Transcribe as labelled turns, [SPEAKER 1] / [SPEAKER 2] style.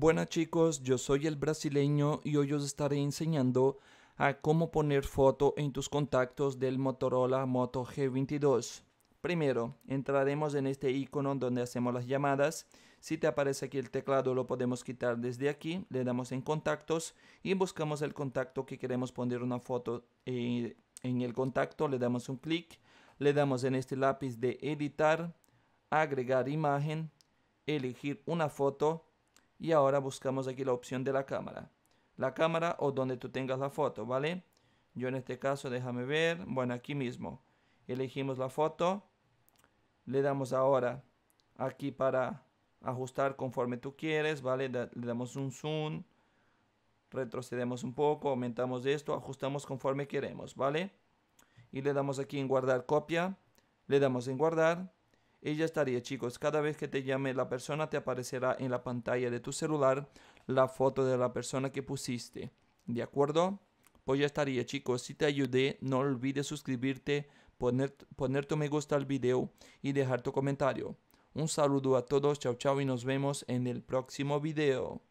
[SPEAKER 1] Buenas chicos, yo soy el brasileño y hoy os estaré enseñando a cómo poner foto en tus contactos del Motorola Moto G22. Primero, entraremos en este icono donde hacemos las llamadas. Si te aparece aquí el teclado lo podemos quitar desde aquí, le damos en contactos y buscamos el contacto que queremos poner una foto eh, en el contacto, le damos un clic, le damos en este lápiz de editar, agregar imagen, elegir una foto y ahora buscamos aquí la opción de la cámara. La cámara o donde tú tengas la foto, ¿vale? Yo en este caso, déjame ver, bueno, aquí mismo. Elegimos la foto, le damos ahora aquí para ajustar conforme tú quieres, ¿vale? le damos un zoom, retrocedemos un poco, aumentamos esto, ajustamos conforme queremos, ¿vale? Y le damos aquí en guardar copia, le damos en guardar ella estaría, chicos, cada vez que te llame la persona te aparecerá en la pantalla de tu celular la foto de la persona que pusiste. ¿De acuerdo? Pues ya estaría, chicos. Si te ayudé, no olvides suscribirte, poner, poner tu me gusta al video y dejar tu comentario. Un saludo a todos, chao chao y nos vemos en el próximo video.